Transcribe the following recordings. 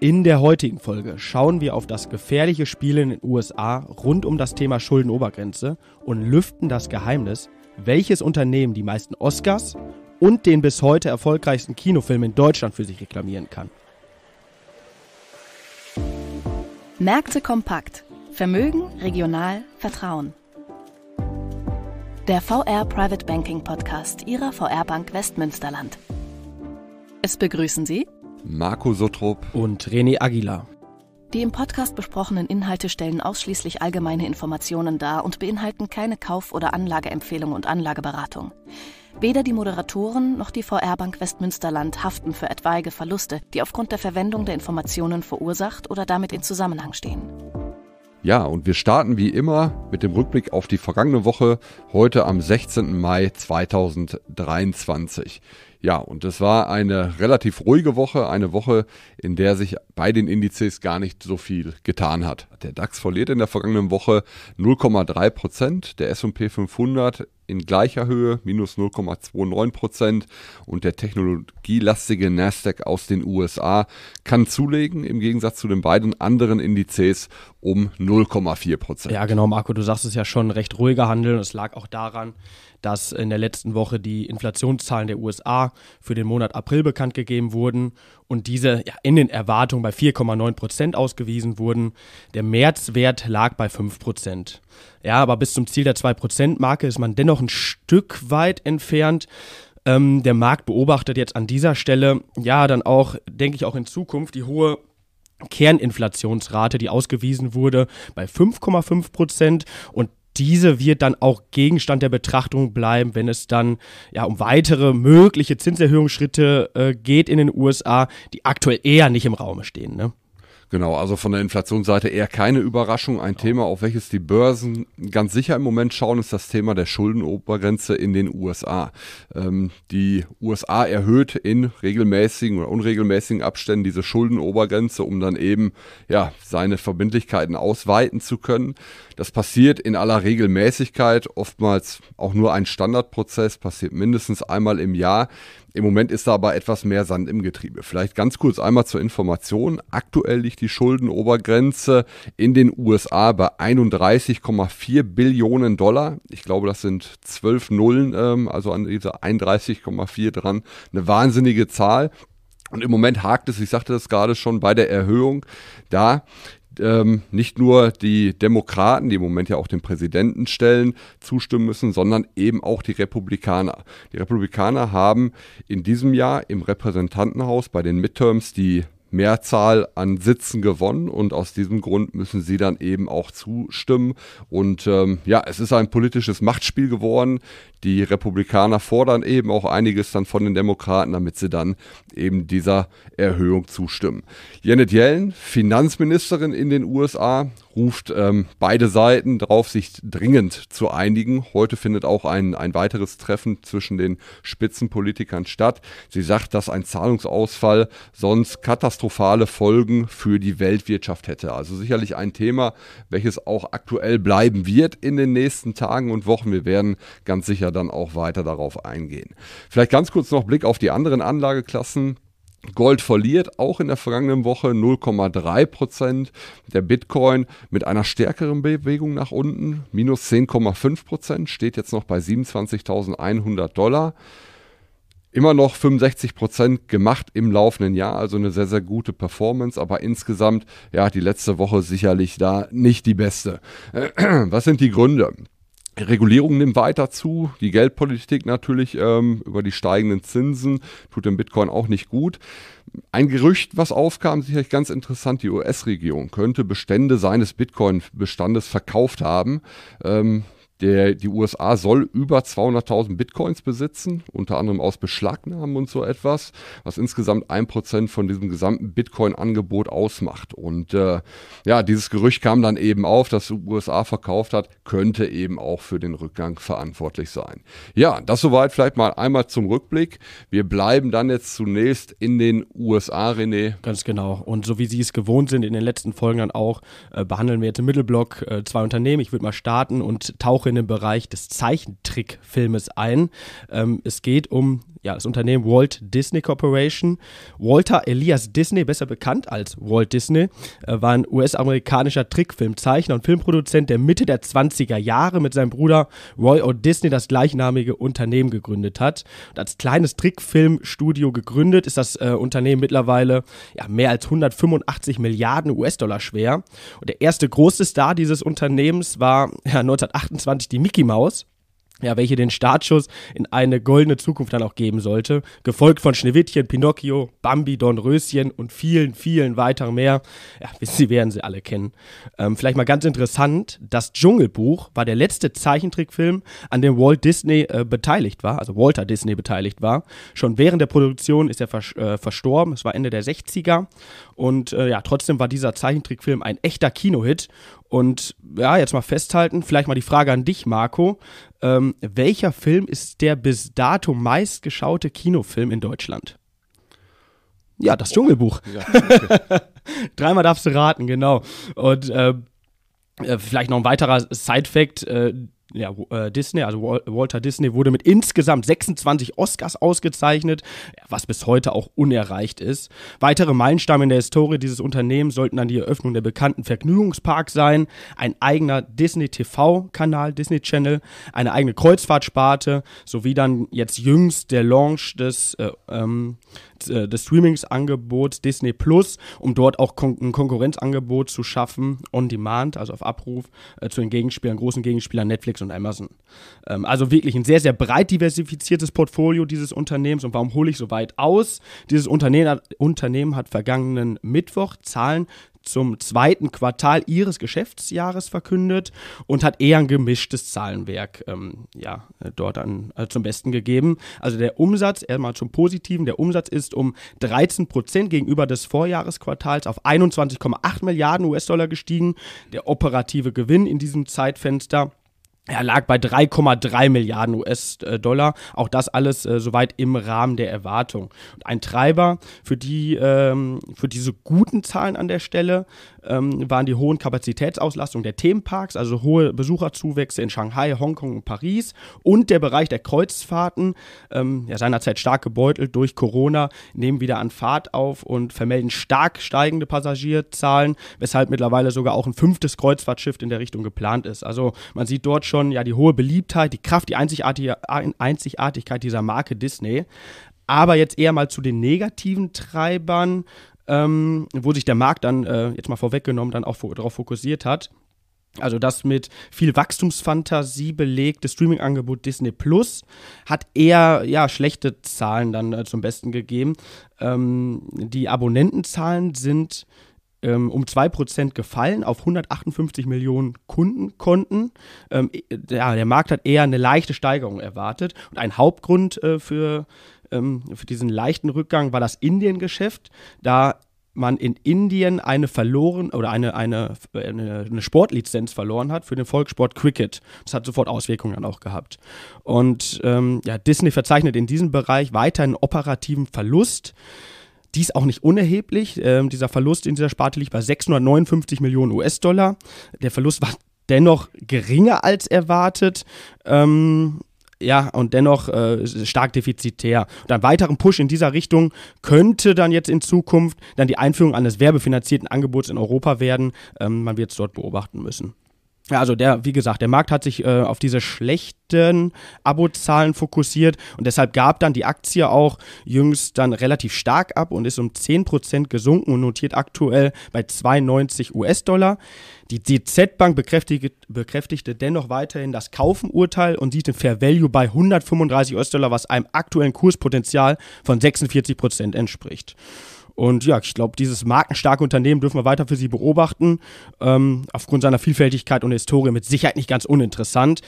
In der heutigen Folge schauen wir auf das gefährliche Spiel in den USA rund um das Thema Schuldenobergrenze und lüften das Geheimnis, welches Unternehmen die meisten Oscars und den bis heute erfolgreichsten Kinofilm in Deutschland für sich reklamieren kann. Märkte kompakt. Vermögen, regional, Vertrauen. Der VR Private Banking Podcast Ihrer VR Bank Westmünsterland. Es begrüßen Sie Marco Sotrup und René Aguilar. Die im Podcast besprochenen Inhalte stellen ausschließlich allgemeine Informationen dar und beinhalten keine Kauf- oder Anlageempfehlung und Anlageberatung. Weder die Moderatoren noch die VR-Bank Westmünsterland haften für etwaige Verluste, die aufgrund der Verwendung der Informationen verursacht oder damit in Zusammenhang stehen. Ja, und wir starten wie immer mit dem Rückblick auf die vergangene Woche, heute am 16. Mai 2023. Ja, und es war eine relativ ruhige Woche, eine Woche, in der sich bei den Indizes gar nicht so viel getan hat. Der DAX verliert in der vergangenen Woche 0,3 Prozent, der SP 500 in gleicher Höhe, minus 0,29 Prozent und der technologielastige Nasdaq aus den USA kann zulegen im Gegensatz zu den beiden anderen Indizes um 0,4 Prozent. Ja, genau, Marco, du sagst es ja schon, recht ruhiger Handel. Es lag auch daran, dass in der letzten Woche die Inflationszahlen der USA für den Monat April bekannt gegeben wurden und diese ja, in den Erwartungen bei 4,9 Prozent ausgewiesen wurden. Der Märzwert lag bei 5 Prozent. Ja, aber bis zum Ziel der 2-Prozent-Marke ist man dennoch ein Stück weit entfernt. Ähm, der Markt beobachtet jetzt an dieser Stelle, ja, dann auch, denke ich, auch in Zukunft die hohe Kerninflationsrate, die ausgewiesen wurde, bei 5,5 Prozent und diese wird dann auch Gegenstand der Betrachtung bleiben, wenn es dann ja um weitere mögliche Zinserhöhungsschritte äh, geht in den USA, die aktuell eher nicht im Raum stehen. Ne? Genau, also von der Inflationsseite eher keine Überraschung. Ein genau. Thema, auf welches die Börsen ganz sicher im Moment schauen, ist das Thema der Schuldenobergrenze in den USA. Ähm, die USA erhöht in regelmäßigen oder unregelmäßigen Abständen diese Schuldenobergrenze, um dann eben ja, seine Verbindlichkeiten ausweiten zu können. Das passiert in aller Regelmäßigkeit, oftmals auch nur ein Standardprozess, passiert mindestens einmal im Jahr. Im Moment ist da aber etwas mehr Sand im Getriebe. Vielleicht ganz kurz einmal zur Information. Aktuell liegt die Schuldenobergrenze in den USA bei 31,4 Billionen Dollar. Ich glaube, das sind zwölf Nullen, ähm, also an dieser 31,4 dran. Eine wahnsinnige Zahl. Und im Moment hakt es, ich sagte das gerade schon, bei der Erhöhung. Da ähm, nicht nur die Demokraten, die im Moment ja auch den Präsidenten stellen, zustimmen müssen, sondern eben auch die Republikaner. Die Republikaner haben in diesem Jahr im Repräsentantenhaus bei den Midterms die Mehrzahl an Sitzen gewonnen und aus diesem Grund müssen sie dann eben auch zustimmen. Und ähm, ja, es ist ein politisches Machtspiel geworden. Die Republikaner fordern eben auch einiges dann von den Demokraten, damit sie dann eben dieser Erhöhung zustimmen. Janet Yellen, Finanzministerin in den USA, ruft ähm, beide Seiten darauf, sich dringend zu einigen. Heute findet auch ein, ein weiteres Treffen zwischen den Spitzenpolitikern statt. Sie sagt, dass ein Zahlungsausfall sonst katastrophale Folgen für die Weltwirtschaft hätte. Also sicherlich ein Thema, welches auch aktuell bleiben wird in den nächsten Tagen und Wochen. Wir werden ganz sicher dann auch weiter darauf eingehen. Vielleicht ganz kurz noch Blick auf die anderen Anlageklassen. Gold verliert auch in der vergangenen Woche 0,3 Prozent. Der Bitcoin mit einer stärkeren Bewegung nach unten, minus 10,5 Prozent, steht jetzt noch bei 27.100 Dollar. Immer noch 65 Prozent gemacht im laufenden Jahr, also eine sehr, sehr gute Performance, aber insgesamt, ja, die letzte Woche sicherlich da nicht die beste. Was sind die Gründe? Regulierung nimmt weiter zu, die Geldpolitik natürlich ähm, über die steigenden Zinsen tut dem Bitcoin auch nicht gut. Ein Gerücht, was aufkam, sicherlich ganz interessant, die US-Regierung könnte Bestände seines Bitcoin-Bestandes verkauft haben. Ähm, der, die USA soll über 200.000 Bitcoins besitzen, unter anderem aus Beschlagnahmen und so etwas, was insgesamt 1% von diesem gesamten Bitcoin-Angebot ausmacht. Und äh, ja, dieses Gerücht kam dann eben auf, dass die USA verkauft hat, könnte eben auch für den Rückgang verantwortlich sein. Ja, das soweit vielleicht mal einmal zum Rückblick. Wir bleiben dann jetzt zunächst in den USA, René. Ganz genau. Und so wie Sie es gewohnt sind, in den letzten Folgen dann auch, äh, behandeln wir jetzt im Mittelblock äh, zwei Unternehmen. Ich würde mal starten und tauche in den Bereich des Zeichentrickfilmes ein. Ähm, es geht um ja, das Unternehmen Walt Disney Corporation. Walter Elias Disney, besser bekannt als Walt Disney, äh, war ein US-amerikanischer Trickfilmzeichner und Filmproduzent, der Mitte der 20er Jahre mit seinem Bruder Roy O. Disney das gleichnamige Unternehmen gegründet hat. Und als kleines Trickfilmstudio gegründet ist das äh, Unternehmen mittlerweile ja, mehr als 185 Milliarden US-Dollar schwer. Und der erste große Star dieses Unternehmens war ja, 1928 die Mickey Mouse ja, welche den Startschuss in eine goldene Zukunft dann auch geben sollte. Gefolgt von Schneewittchen, Pinocchio, Bambi, Dornröschen und vielen, vielen weiteren mehr. Ja, Sie werden sie alle kennen. Ähm, vielleicht mal ganz interessant, das Dschungelbuch war der letzte Zeichentrickfilm, an dem Walt Disney äh, beteiligt war, also Walter Disney beteiligt war. Schon während der Produktion ist er vers äh, verstorben, es war Ende der 60er. Und äh, ja, trotzdem war dieser Zeichentrickfilm ein echter Kinohit und ja, jetzt mal festhalten, vielleicht mal die Frage an dich, Marco. Ähm, welcher Film ist der bis dato meistgeschaute Kinofilm in Deutschland? Ja, das Dschungelbuch. Ja, okay. Dreimal darfst du raten, genau. Und ähm, äh, vielleicht noch ein weiterer Side-Fact: äh, ja, äh, Disney, also Walter Disney wurde mit insgesamt 26 Oscars ausgezeichnet, was bis heute auch unerreicht ist. Weitere Meilensteine in der Historie dieses Unternehmens sollten dann die Eröffnung der bekannten Vergnügungsparks sein, ein eigener Disney TV-Kanal, Disney Channel, eine eigene Kreuzfahrtsparte, sowie dann jetzt jüngst der Launch des, äh, ähm, äh, des Streamingsangebots Disney Plus, um dort auch Kon ein Konkurrenzangebot zu schaffen, on demand, also auf Abruf, äh, zu den Gegenspielern, großen Gegenspielern Netflix Netflix und Amazon. Ähm, also wirklich ein sehr, sehr breit diversifiziertes Portfolio dieses Unternehmens. Und warum hole ich so weit aus? Dieses Unternehmen hat, Unternehmen hat vergangenen Mittwoch Zahlen zum zweiten Quartal ihres Geschäftsjahres verkündet und hat eher ein gemischtes Zahlenwerk ähm, ja, äh, dort an, äh, zum Besten gegeben. Also der Umsatz, erstmal zum Positiven, der Umsatz ist um 13 Prozent gegenüber des Vorjahresquartals auf 21,8 Milliarden US-Dollar gestiegen. Der operative Gewinn in diesem Zeitfenster er lag bei 3,3 Milliarden US-Dollar. Auch das alles äh, soweit im Rahmen der Erwartung. Und ein Treiber für, die, ähm, für diese guten Zahlen an der Stelle ähm, waren die hohen Kapazitätsauslastungen der Themenparks, also hohe Besucherzuwächse in Shanghai, Hongkong und Paris und der Bereich der Kreuzfahrten, ähm, ja seinerzeit stark gebeutelt durch Corona, nehmen wieder an Fahrt auf und vermelden stark steigende Passagierzahlen, weshalb mittlerweile sogar auch ein fünftes Kreuzfahrtschiff in der Richtung geplant ist. Also man sieht dort schon schon ja die hohe Beliebtheit, die Kraft, die Einzigartigkeit dieser Marke Disney. Aber jetzt eher mal zu den negativen Treibern, ähm, wo sich der Markt dann, äh, jetzt mal vorweggenommen, dann auch darauf fokussiert hat. Also das mit viel Wachstumsfantasie belegte Streaming-Angebot Disney Plus hat eher ja, schlechte Zahlen dann äh, zum Besten gegeben. Ähm, die Abonnentenzahlen sind ähm, um 2% gefallen auf 158 Millionen Kundenkonten. Ähm, ja, der Markt hat eher eine leichte Steigerung erwartet. Und ein Hauptgrund äh, für, ähm, für diesen leichten Rückgang war das Indien-Geschäft. Da man in Indien eine verloren oder eine, eine, eine, Sportlizenz verloren hat für den Volkssport Cricket. Das hat sofort Auswirkungen dann auch gehabt. Und ähm, ja, Disney verzeichnet in diesem Bereich weiterhin einen operativen Verlust. Dies auch nicht unerheblich. Ähm, dieser Verlust in dieser Sparte liegt bei 659 Millionen US-Dollar. Der Verlust war dennoch geringer als erwartet. Ähm, ja, und dennoch äh, stark defizitär. Und einen weiteren Push in dieser Richtung könnte dann jetzt in Zukunft dann die Einführung eines werbefinanzierten Angebots in Europa werden. Ähm, man wird es dort beobachten müssen. Ja, also der, wie gesagt, der Markt hat sich äh, auf diese schlechten Abozahlen fokussiert und deshalb gab dann die Aktie auch jüngst dann relativ stark ab und ist um 10% gesunken und notiert aktuell bei 92 US-Dollar. Die DZ-Bank bekräftigte dennoch weiterhin das Kaufenurteil und sieht den Fair Value bei 135 US-Dollar, was einem aktuellen Kurspotenzial von 46% entspricht. Und ja, ich glaube, dieses markenstarke Unternehmen dürfen wir weiter für Sie beobachten. Ähm, aufgrund seiner Vielfältigkeit und Historie mit Sicherheit nicht ganz uninteressant.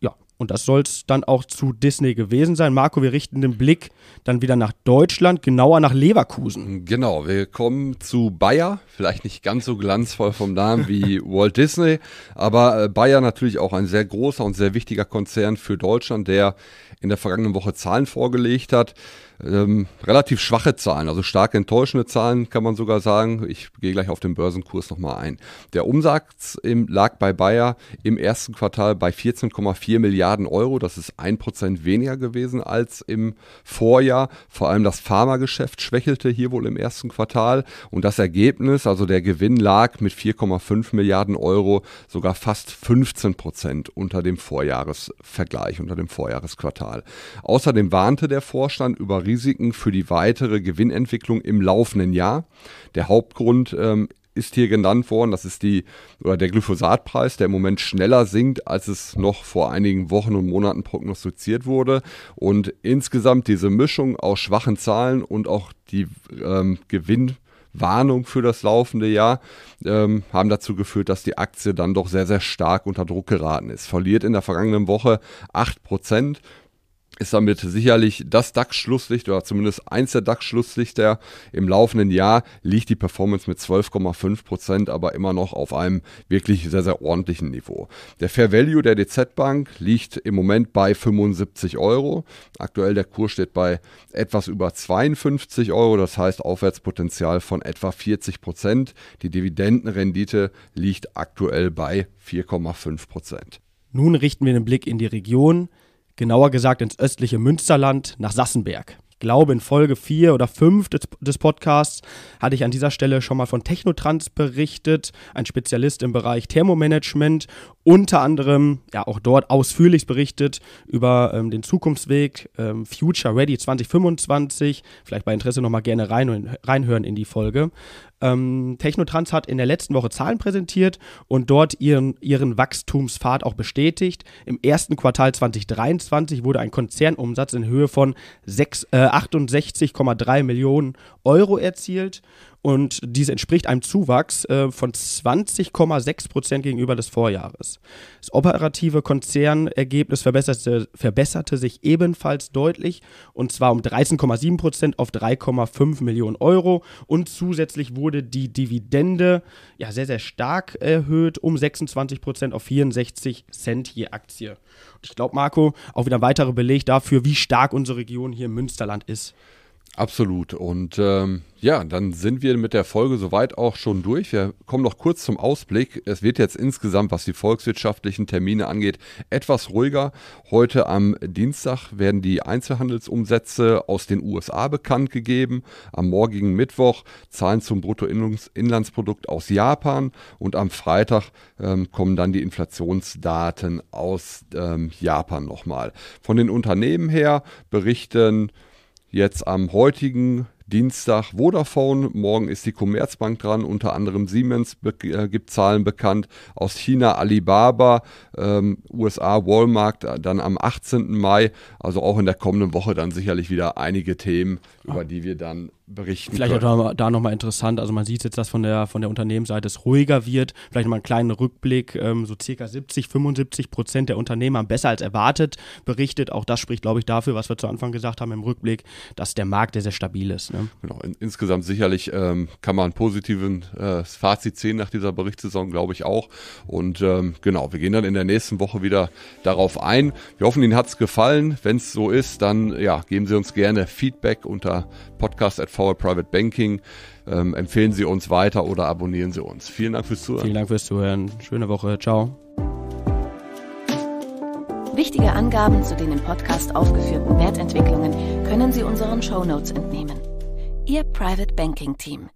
Ja, und das soll es dann auch zu Disney gewesen sein. Marco, wir richten den Blick dann wieder nach Deutschland, genauer nach Leverkusen. Genau, wir kommen zu Bayer. Vielleicht nicht ganz so glanzvoll vom Namen wie Walt Disney, aber äh, Bayer natürlich auch ein sehr großer und sehr wichtiger Konzern für Deutschland, der in der vergangenen Woche Zahlen vorgelegt hat ähm, relativ schwache Zahlen, also stark enttäuschende Zahlen kann man sogar sagen. Ich gehe gleich auf den Börsenkurs nochmal ein. Der Umsatz im, lag bei Bayer im ersten Quartal bei 14,4 Milliarden Euro. Das ist ein Prozent weniger gewesen als im Vorjahr. Vor allem das Pharmageschäft schwächelte hier wohl im ersten Quartal. Und das Ergebnis, also der Gewinn, lag mit 4,5 Milliarden Euro sogar fast 15 Prozent unter dem Vorjahresvergleich, unter dem Vorjahresquartal. Außerdem warnte der Vorstand über Risiken für die weitere Gewinnentwicklung im laufenden Jahr. Der Hauptgrund ähm, ist hier genannt worden. Das ist die, oder der Glyphosatpreis, der im Moment schneller sinkt, als es noch vor einigen Wochen und Monaten prognostiziert wurde. Und insgesamt diese Mischung aus schwachen Zahlen und auch die ähm, Gewinnwarnung für das laufende Jahr ähm, haben dazu geführt, dass die Aktie dann doch sehr, sehr stark unter Druck geraten ist. Verliert in der vergangenen Woche 8%, Prozent, ist damit sicherlich das DAX-Schlusslicht oder zumindest eins der DAX-Schlusslichter im laufenden Jahr liegt die Performance mit 12,5 Prozent, aber immer noch auf einem wirklich sehr, sehr ordentlichen Niveau. Der Fair Value der DZ Bank liegt im Moment bei 75 Euro. Aktuell der Kurs steht bei etwas über 52 Euro, das heißt Aufwärtspotenzial von etwa 40 Prozent. Die Dividendenrendite liegt aktuell bei 4,5 Prozent. Nun richten wir den Blick in die Region genauer gesagt ins östliche Münsterland nach Sassenberg. Ich glaube, in Folge 4 oder 5 des, des, Podcasts hatte ich an dieser Stelle schon mal von Technotrans berichtet, ein Spezialist im Bereich Thermomanagement, unter anderem ja auch dort ausführlich berichtet über ähm, den Zukunftsweg ähm, Future Ready 2025. Vielleicht bei Interesse nochmal gerne rein, reinhören in die Folge. Ähm, Technotrans hat in der letzten Woche Zahlen präsentiert und dort ihren, ihren Wachstumspfad auch bestätigt. Im ersten Quartal 2023 wurde ein Konzernumsatz in Höhe von äh, 68,3 Millionen Euro erzielt und dies entspricht einem Zuwachs äh, von 20,6 Prozent gegenüber des Vorjahres. Das operative Konzernergebnis verbesserte, verbesserte sich ebenfalls deutlich und zwar um 13,7 Prozent auf 3,5 Millionen Euro und zusätzlich wurde die Dividende ja sehr, sehr stark erhöht um 26 Prozent auf 64 Cent je Aktie. ich glaube, Marco, auch wieder ein weiterer Beleg dafür, wie stark unsere Region hier im Münsterland ist. Absolut. Und ähm, ja, dann sind wir mit der Folge soweit auch schon durch. Wir kommen noch kurz zum Ausblick. Es wird jetzt insgesamt, was die volkswirtschaftlichen Termine angeht, etwas ruhiger. Heute am Dienstag werden die Einzelhandelsumsätze aus den USA bekannt gegeben. Am morgigen Mittwoch Zahlen zum Bruttoinlandsprodukt aus Japan. Und am Freitag ähm, kommen dann die Inflationsdaten aus ähm, Japan nochmal. Von den Unternehmen her berichten jetzt am heutigen Dienstag Vodafone, morgen ist die Commerzbank dran, unter anderem Siemens äh, gibt Zahlen bekannt, aus China Alibaba, ähm, USA Walmart äh, dann am 18. Mai, also auch in der kommenden Woche dann sicherlich wieder einige Themen, über die wir dann berichten. Vielleicht können. auch da, da nochmal interessant, also man sieht jetzt, dass von der, von der Unternehmensseite es ruhiger wird. Vielleicht nochmal einen kleinen Rückblick, ähm, so circa 70, 75 Prozent der Unternehmer haben besser als erwartet berichtet. Auch das spricht, glaube ich, dafür, was wir zu Anfang gesagt haben im Rückblick, dass der Markt sehr, sehr stabil ist. Ne? Genau, in, insgesamt sicherlich ähm, kann man ein positives äh, Fazit sehen nach dieser Berichtssaison, glaube ich auch. Und ähm, genau, wir gehen dann in der nächsten Woche wieder darauf ein. Wir hoffen, Ihnen hat es gefallen. Wenn es so ist, dann ja, geben Sie uns gerne Feedback unter podcast@ VR Private Banking. Ähm, empfehlen Sie uns weiter oder abonnieren Sie uns. Vielen Dank fürs Zuhören. Vielen Dank fürs Zuhören. Schöne Woche. Ciao. Wichtige Angaben zu den im Podcast aufgeführten Wertentwicklungen können Sie unseren Shownotes entnehmen. Ihr Private Banking Team.